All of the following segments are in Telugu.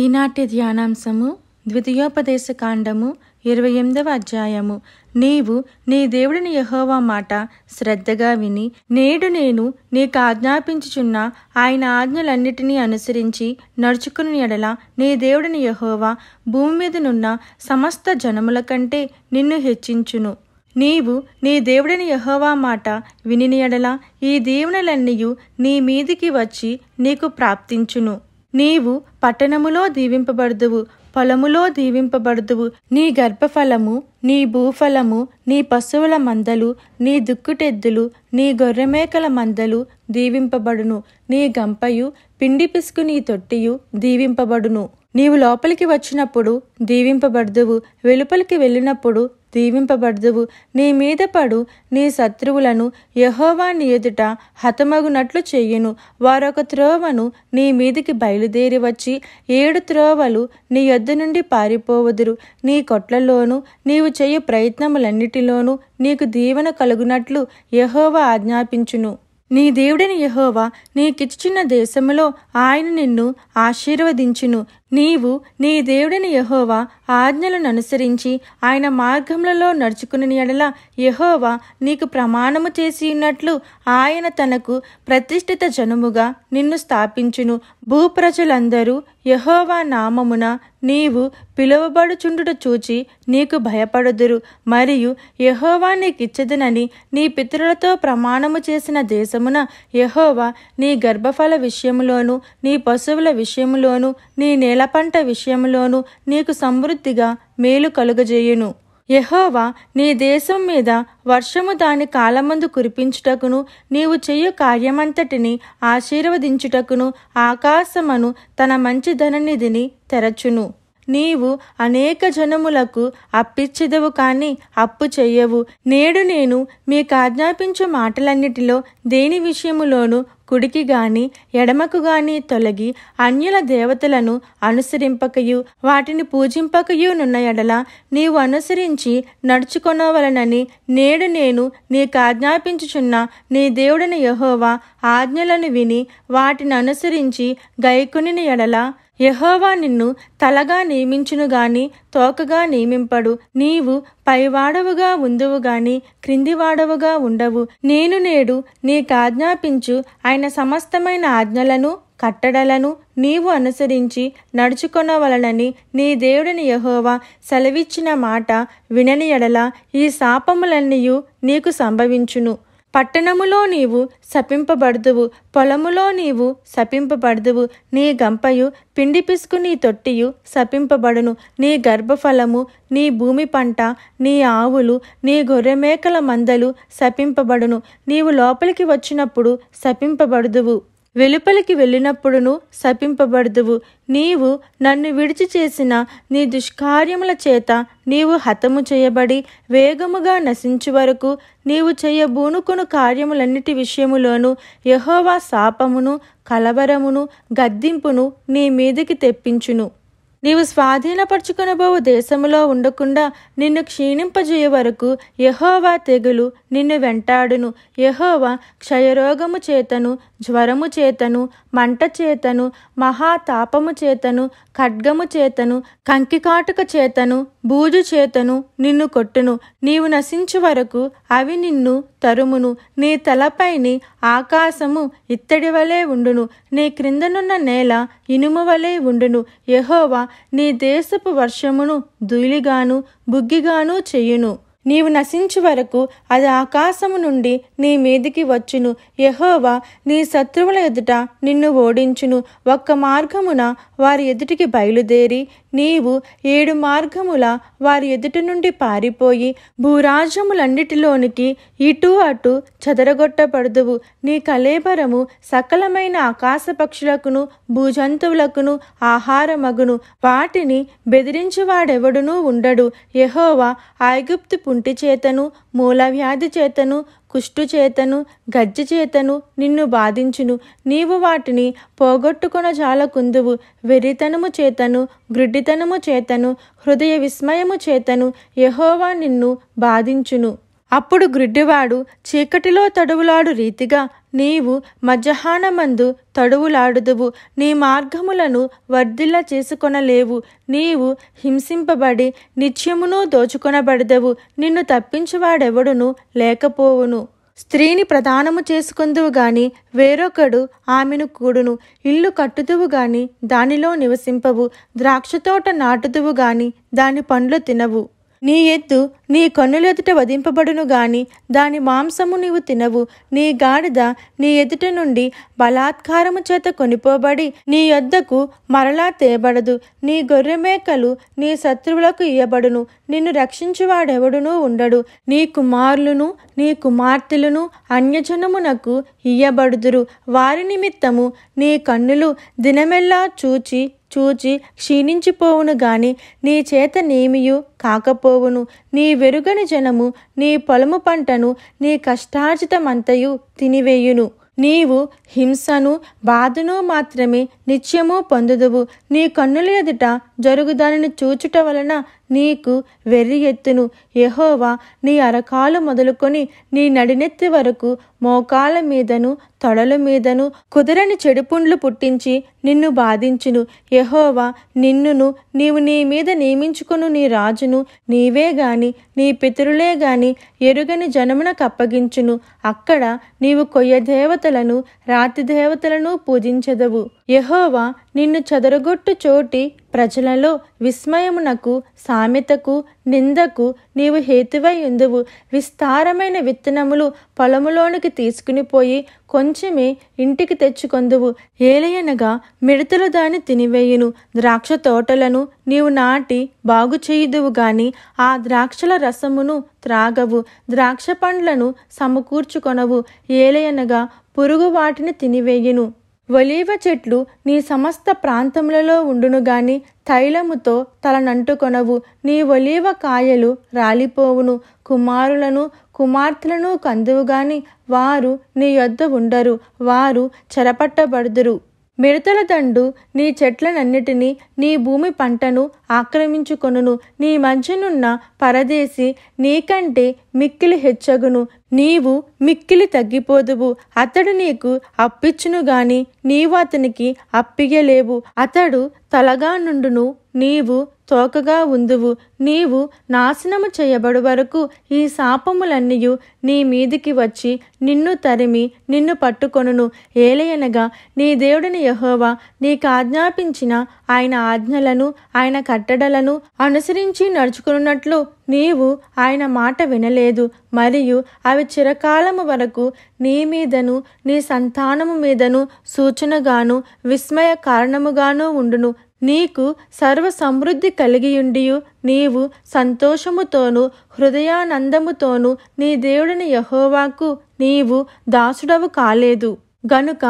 ఈనాటి ధ్యానాంశము ద్వితీయోపదేశ కాండము ఇరవై ఎనిమిదవ అధ్యాయము నీవు నీ దేవుడిని యహోవా మాట శ్రద్ధగా విని నేడు నేను నీకు ఆజ్ఞాపించుచున్న ఆయన ఆజ్ఞలన్నిటినీ అనుసరించి నడుచుకుని ఎడల నీ దేవుడిని యహోవా భూమి మీదనున్న సమస్త జనముల కంటే నిన్ను హెచ్చించును నీవు నీ దేవుడిని యహోవా మాట విని ఎడల ఈ దీవెనలన్నీయు నీ మీదికి వచ్చి నీకు ప్రాప్తించును నీవు పట్టణములో దీవింపబడుదువు పొలములో దీవింపబడుదువు నీ గర్భఫలము నీ భూఫలము నీ పశువుల మందలు నీ దుక్కుటెద్దులు నీ గొర్రెమేకల మందలు దీవింపబడును నీ గంపయు పిండి పిసుకు నీ తొట్టియు దీవింపబడును నీవు లోపలికి వచ్చినప్పుడు దీవింపబడుదువు వెలుపలికి వెళ్ళినప్పుడు దీవింపబడదువు నీ మీద పడు నీ శత్రువులను యహోవా ఎదుట హతమగునట్లు చేయును వారొక త్రోవను నీ మీదికి బయలుదేరి వచ్చి ఏడు త్రోవలు నీ యొద్ద నుండి పారిపోవదురు నీ కొట్లలోనూ నీవు చేయు ప్రయత్నములన్నిటిలోనూ నీకు దీవెన కలుగునట్లు యహోవ ఆజ్ఞాపించును నీ దేవుడని యహోవా నీకిచ్చిన దేశములో ఆయన నిన్ను ఆశీర్వదించును నీవు నీ దేవుడిని యహోవా ఆజ్ఞలను అనుసరించి ఆయన మార్గములలో నడుచుకుని ఎడల యహోవా నీకు ప్రమాణము చేసి ఉన్నట్లు ఆయన తనకు ప్రతిష్ఠిత జనుముగా నిన్ను స్థాపించును భూప్రజలందరూ యహోవా నామమున నీవు పిలువబడుచుండుట చూచి నీకు భయపడుదురు మరియు యహోవా నీకిచ్చదనని నీ పితృలతో ప్రమాణము చేసిన దేశమున యహోవా నీ గర్భఫల విషయములోను నీ పశువుల విషయములోను నీ నేల పంట విషయంలోనూ నీకు సమృద్ధిగా మేలు కలుగజేయును యహోవా నీ దేశం మీద వర్షము దాని కాలమందు కురిపించుటకును నీవు చేయు కార్యమంతటిని ఆశీర్వదించుటకును ఆకాశమును తన మంచి ధననిధిని తెరచును నీవు అనేక జనములకు అప్పిచ్చిదవు కాని అప్పు చెయ్యవు నేడు నేను మీకు ఆజ్ఞాపించు మాటలన్నిటిలో దేని విషయములోనూ కుడికి గాని ఎడమకు గాని తొలగి అన్యుల దేవతలను అనుసరింపకయు వాటిని పూజింపకయునున్న ఎడల నీవు అనుసరించి నడుచుకొనవలనని నేడు నేను నీకు ఆజ్ఞాపించుచున్న నీ దేవుడిని యహోవా ఆజ్ఞలను విని వాటిని అనుసరించి గైకుని ఎడల యహోవా నిన్ను తలగా నియమించును గాని తోకగా నియమింపడు నీవు పైవాడవుగా ఉందువు గాని క్రిందివాడవుగా ఉండవు నేను నేడు నీకాజ్ఞాపించు ఆయన సమస్తమైన ఆజ్ఞలను కట్టడలను నీవు అనుసరించి నడుచుకొనవలనని నీ దేవుడిని యహోవా సెలవిచ్చిన మాట వినని ఎడల ఈ శాపములన్నీయు నీకు సంభవించును పట్టణములో నీవు శపింపబడుదువు పొలములో నీవు శపింపబడుదువు నీ గంపయు పిండి పిసుకు నీ తొట్టియు శపింపబడును నీ గర్భఫలము నీ భూమి పంట నీ ఆవులు నీ గొర్రెమేకల మందలు శపింపబడును నీవు లోపలికి వచ్చినప్పుడు శపింపబడుదువు వెలుపలికి వెళ్ళినప్పుడును శపింపబడదువు నీవు నన్ను విడిచి చేసిన నీ దుష్కార్యముల చేత నీవు హతము చేయబడి వేగముగా నశించు వరకు నీవు చేయబూనుకును కార్యములన్నిటి విషయములోనూ యహోవా శాపమును కలవరమును గద్దింపును నీ మీదకి తెప్పించును నీవు స్వాధీనపరుచుకునబోవు దేశములో ఉండకుండా నిన్ను క్షీణింపజేయ వరకు యహోవా తెగులు నిన్ను వెంటాడును యహోవా క్షయరోగము చేతను జ్వరము చేతను మంట చేతను మహాతాపము చేతను ఖడ్గము చేతను కంకికాటుక చేతను బూజు చేతను నిన్ను కొట్టును నీవు నశించు వరకు అవి నిన్ను తరుమును నీ తలపైని ఆకాశము ఇత్తడి వలె ఉండును నీ క్రిందనున్న నేల ఇనుము వలె ఉండును యహోవా నీ దేశపు వర్షమును ధూళిగాను బుగ్గిగాను చేయును నీవు నశించు వరకు అది ఆకాశము నుండి నీ మీదికి వచ్చును యహోవా నీ శత్రువుల ఎదుట నిన్ను ఓడించును ఒక్క మార్గమున వారి ఎదుటికి బయలుదేరి నీవు ఏడు మార్గముల వారి ఎదుటి నుండి పారిపోయి భూరాజ్యములన్నిటిలోనికి ఇటు అటు చెదరగొట్టబడదువు నీ కలేబరము సకలమైన ఆకాశ పక్షులకును భూజంతువులకును ఆహారమగును వాటిని బెదిరించువాడెవడునూ ఉండడు యహోవా ఐగుప్తు పుంటి చేతను మూలవ్యాధి చేతను కుష్టు చేతను గజ్జి చేతను నిన్ను బాధించును నీవు వాటిని పోగొట్టుకొన జాలకుందువు వెర్రితనము చేతను గ్రుడ్డితనము చేతను హృదయ విస్మయము చేతను యహోవా నిన్ను బాధించును అప్పుడు గ్రిడ్డివాడు చీకటిలో తడువులాడు రీతిగా నీవు మధ్యాహ్నమందు తడువులాడుదువు నీ మార్గములను వర్ధిల్ల చేసుకొనలేవు నీవు హింసింపబడి నిత్యమును దోచుకొనబడదవు నిన్ను తప్పించువాడెవడును లేకపోవును స్త్రీని ప్రదానము చేసుకుందువు గాని వేరొకడు ఆమెను కూడును ఇల్లు కట్టుదువు గాని దానిలో నివసింపవు ద్రాక్షతోట నాటుదువు గాని దాని పండ్లు తినవు నీ ఎత్తు నీ కన్నులెదుట వధింపబడును గాని దాని మాంసము నీవు తినవు నీ గాడిద నీ ఎదుట నుండి బలాత్కారము చేత కొనిపోబడి నీ యొద్దకు మరలా తేబడదు నీ గొర్రెమేకలు నీ శత్రువులకు ఇయ్యబడును నిన్ను రక్షించువాడెవడునూ ఉండడు నీ కుమారులను నీ కుమార్తెలను అన్యజనమునకు ఇయ్యబడుదురు వారి నిమిత్తము నీ కన్నులు దినమెల్లా చూచి చూచి క్షీణించిపోవును గాని నీ చేత నేమియు కాకపోవును నీ వెరుగని జనము నీ పొలము పంటను నీ కష్టార్జితమంతయు తినివేయును నీవు హింసను బాధను మాత్రమే నిత్యము పొందుదువు నీ కన్నుల ఎదుట జరుగుదానిని చూచుట వలన నీకు వెర్రి ఎత్తును యహోవా నీ అరకాలు మొదలుకొని నీ నడినెత్తి వరకు మోకాల మీదను తొడల మీదను కుదరని చెడుపుండ్లు పుట్టించి నిన్ను బాధించును యహోవా నిన్నును నీవు నీ మీద నియమించుకును నీ రాజును నీవే గాని నీ పితరులే గాని ఎరుగని జనమునకు అప్పగించును అక్కడ నీవు కొయ్య దేవతలను రాతి దేవతలను పూజించదవు యహోవా నిన్ను చదరగొట్టు చోటి ప్రజలలో విస్మయమునకు సామెతకు నిందకు నీవు హేతువై ఉందువు విస్తారమైన విత్తనములు పొలములోనికి తీసుకునిపోయి కొంచెమే ఇంటికి తెచ్చుకొందువు ఏలయనగా మిడతలు దాని తినివేయును ద్రాక్ష తోటలను నీవు నాటి బాగు చేయుదువు గాని ఆ ద్రాక్షల రసమును త్రాగవు ద్రాక్ష పండ్లను సమకూర్చుకొనవు ఏలయనగా పురుగు వాటిని తినివేయును ఒలీవ చెట్లు నీ సమస్త ప్రాంతములలో ఉండునుగాని తైలముతో తలనంటుకొనవు నీ ఒలీవ కాయలు రాలిపోవును కుమారులను కుమార్తెలను కందువుగాని వారు నీ యొద్ద ఉండరు వారు చెరపట్టబడుదురు మిడతల దండు నీ చెట్లనన్నిటినీ నీ భూమి పంటను ఆక్రమించుకొనును నీ మధ్యనున్న పరదేశి నీకంటే మిక్కిలి హెచ్చగును నీవు మిక్కిలి తగ్గిపోదువు అతడు నీకు అప్పిచ్చును గాని నీవు అతనికి అప్పియలేవు అతడు తలగా నుండును నీవు తోకగా ఉందువు నీవు నాశనము చేయబడు వరకు ఈ శాపములన్నీ నీ మీదికి వచ్చి నిన్ను తరిమి నిన్ను పట్టుకొనును ఏలయనగా నీ దేవుడిని యహోవా నీకు ఆజ్ఞాపించిన ఆయన ఆజ్ఞలను ఆయన కట్టడలను అనుసరించి నడుచుకున్నట్లు నీవు ఆయన మాట వినలేదు మరియు అవి చిరకాలము వరకు నీ మీదను నీ సంతానము మీదను సూచనగాను విస్మయ కారణముగాను ఉండును నీకు సర్వ సమృద్ధి కలిగియుండియు నీవు సంతోషముతోనూ హృదయానందముతోనూ నీ దేవుడిని యహోవాకు నీవు దాసుడవు కాలేదు గనుక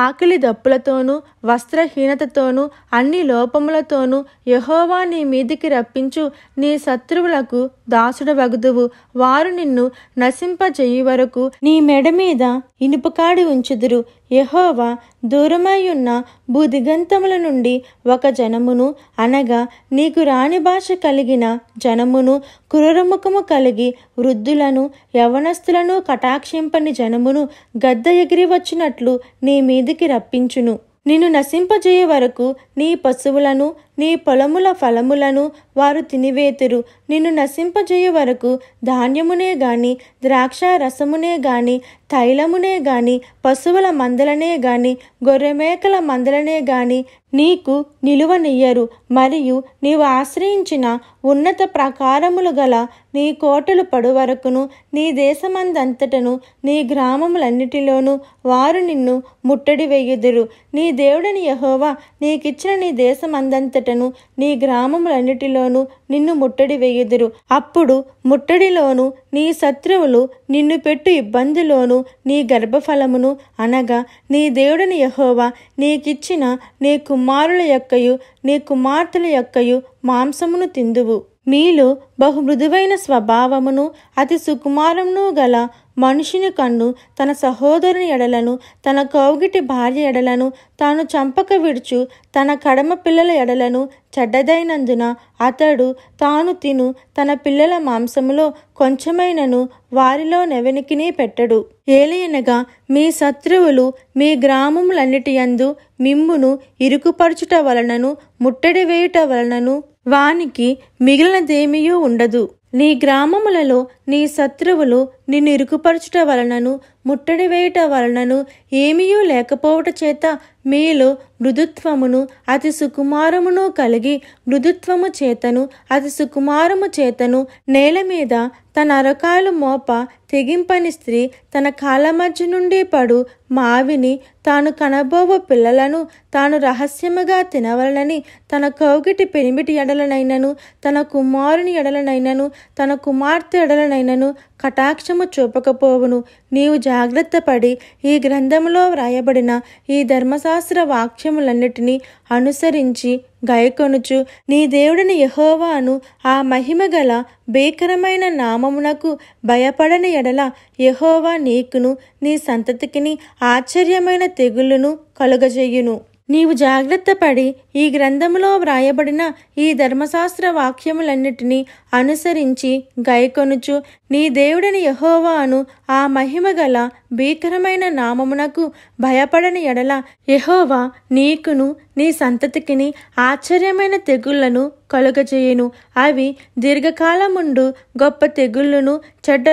ఆకలి దప్పులతోనూ వస్త్రహీనతతోనూ అన్ని లోపములతోనూ యహోవా నీ మీదికి రప్పించు నీ శత్రువులకు దాసుడు వగదువు వారు నిన్ను నశింపజేయు వరకు నీ మెడ మీద ఇనుపకాడి ఉంచుదురు యహోవా దూరమైయున్న బుదిగంతముల నుండి ఒక జనమును అనగా నీకు రాణి భాష కలిగిన జనమును క్రూరముఖము కలిగి వృద్ధులను యవనస్తులను కటాక్షింపని జనమును గద్ద ఎగిరి వచ్చినట్లు నీ మీదికి రప్పించును నిన్ను నశింపజేయ వరకు నీ పశువులను నీ పొలముల ఫలములను వారు తినివేతురు నిన్ను నశింపజేయ వరకు ధాన్యమునే గాని ద్రాక్ష రసమునే గాని తైలమునే గాని పశువుల మందలనే గాని గొర్రెమేకల మందలనే గాని నీకు నిలువనియ్యరు మరియు నీవు ఆశ్రయించిన ఉన్నత ప్రకారములు గల నీ కోటలు పడువరకును నీ దేశమందంతటను నీ గ్రామములన్నిటిలోనూ వారు నిన్ను ముట్టడి వేయుదురు నీ దేవుడని యహోవా నీకిచ్చిన నీ దేశమందంతటను నీ గ్రామములన్నిటిలోనూ నిన్ను ముట్టడి వేయుదురు అప్పుడు ముట్టడిలోను నీ శత్రువులు నిన్ను పెట్టు ఇబ్బందిలోను నీ గర్భఫలమును అనగా నీ దేవుడని యహోవా నీకిచ్చిన నీకు కుమారుల యొక్కయు నీ కుమార్తెల యొక్కయు మాంసమును తిందువు మీలో బహుమృదువైన స్వభావమును అతి సుకుమారమును గల మనుషుని కన్ను తన సహోదరుని ఎడలను తన కౌగిటి భార్య ఎడలను తాను చంపక విడుచు తన కడమ పిల్లల ఎడలను చెడ్డదైనందున అతడు తాను తిను తన పిల్లల మాంసములో కొంచెమైనను వారిలో నెవెనికిని పెట్టడు ఏలయనగా మీ శత్రువులు మీ గ్రామములన్నిటియందు మిమ్మును ఇరుకుపరుచుట వలనను ముట్టడి వేయుట వలనను వానికి మిగిలినదేమీయూ ఉండదు నీ గ్రామములలో నీ శత్రువులు నిన్ను ఇరుకుపరచుట వలనను ముట్టడి వేయుట వలనను ఏమీయూ లేకపోవట చేత మీలో మృదుత్వమును అతి సుకుమారమును కలిగి మృదుత్వము చేతను అతి సుకుమారము చేతను నేల మీద తన అరకాలు మోప తెగింపని స్త్రీ తన కాళ్ళ మధ్య నుండి పడు మావిని తాను కనబోవ పిల్లలను తాను రహస్యముగా తినవలనని తన కౌగిటి పెనిమిటి ఎడలనైనను తన కుమారుని ఎడలనైనను తన కుమార్తె ఎడలనైనను కటాక్షము చూపకపోవును నీవు జాగ్రత్తపడి ఈ గ్రంథములో వ్రాయబడిన ఈ ధర్మశాస్త్ర వాక్యములన్నిటినీ అనుసరించి గయకొనుచు నీ దేవుడిని యహోవాను ఆ మహిమ గల భీకరమైన నామమునకు భయపడని ఎడల యహోవా నీకును నీ సంతతికిని ఆశ్చర్యమైన తెగులును కలుగజేయును నీవు జాగ్రత్త పడి ఈ గ్రంథములో వ్రాయబడిన ఈ ధర్మశాస్త్ర వాక్యములన్నిటినీ అనుసరించి గైకొనుచు నీ దేవుడని యహోవాను ఆ మహిమ గల భీకరమైన నామమునకు భయపడని ఎడల యహోవా నీకును నీ సంతతికిని ఆశ్చర్యమైన తెగుళ్లను కలుగజేయును అవి దీర్ఘకాలముండు గొప్ప తెగుళ్ళను చెడ్డ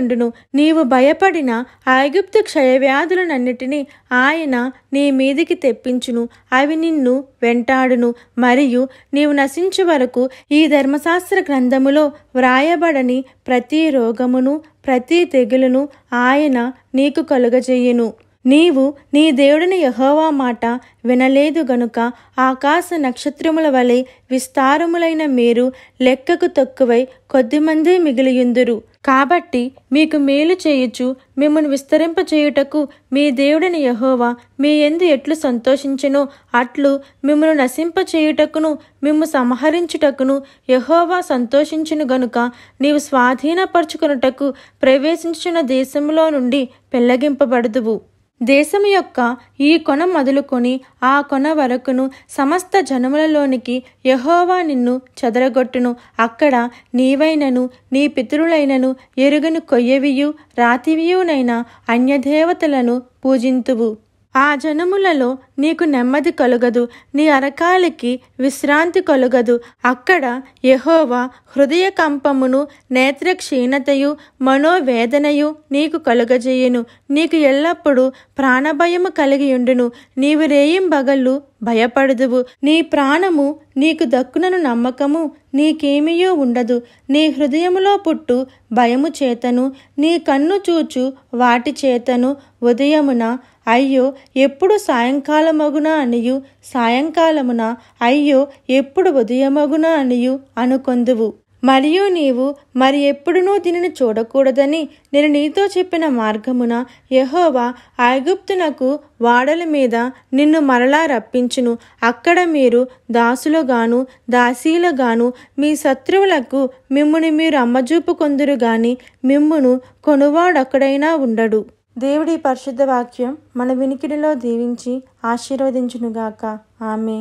ఉండును నీవు భయపడిన ఐగుప్తు క్షయవ్యాధులనన్నిటినీ ఆయన నీ మీదికి తెప్పించును అవి నిన్ను వెంటాడును మరియు నీవు నశించు వరకు ఈ ధర్మశాస్త్ర గ్రంథములో వ్రాయబడని ప్రతి రోగమును ప్రతి తెగులును ఆయన నీకు కలుగజేయును నీవు నీ దేవుడిని యహోవా మాట వినలేదు గనుక ఆకాశ నక్షత్రముల వలె విస్తారములైన మీరు లెక్కకు తక్కువై కొద్దిమంది మిగిలియుందురు కాబట్టి మీకు మేలు చేయుచు మిమ్మను విస్తరింపచేయుటకు మీ దేవుడిని యహోవా మీ ఎందు ఎట్లు సంతోషించెనో అట్లు మిమ్మను నశింపచేయుటకును మిమ్ము సంహరించుటకును యహోవా సంతోషించును గనుక నీవు స్వాధీనపరుచుకున్నటకు ప్రవేశించిన దేశంలో నుండి పెళ్లగింపబడదువు దేశము యొక్క ఈ కొన మొదలుకొని ఆ కొన వరకును సమస్త జనములలోనికి యహోవా నిన్ను చెదరగొట్టును అక్కడ నీవైనను నీ పితరులైనను ఎరుగను కొయ్యవియు రాతివియునైన అన్యదేవతలను పూజింతువు ఆ జనములలో నీకు నెమ్మది కలుగదు నీ అరకాలికి విశ్రాంతి కలుగదు అక్కడ యహోవా హృదయ కంపమును నేత్ర క్షీణతయు మనోవేదనయు నీకు కలుగజేయును నీకు ఎల్లప్పుడూ ప్రాణభయము కలిగియుండును నీవు రేయింబగళ్ళు భయపడదువు నీ ప్రాణము నీకు దక్కునను నమ్మకము నీకేమియో ఉండదు నీ హృదయములో పుట్టు భయము చేతను నీ కన్ను చూచు వాటి చేతను ఉదయమున అయ్యో ఎప్పుడు సాయంకాలమగున అనియు సాయంకాలమున అయ్యో ఎప్పుడు ఉదయమగున అనియు అనుకొందువు మరియు నీవు మరి ఎప్పుడునూ దీనిని చూడకూడదని నేను నీతో చెప్పిన మార్గమున యహోవా ఐగుప్తునకు వాడల మీద నిన్ను మరలా రప్పించును అక్కడ మీరు దాసులుగాను దాసీలుగాను మీ శత్రువులకు మిమ్మును మీరు కొందరు గాని మిమ్మును కొనువాడక్కడైనా ఉండడు దేవుడి పరిశుద్ధ వాక్యం మన వినికిడిలో దీవించి ఆశీర్వదించునుగాక ఆమె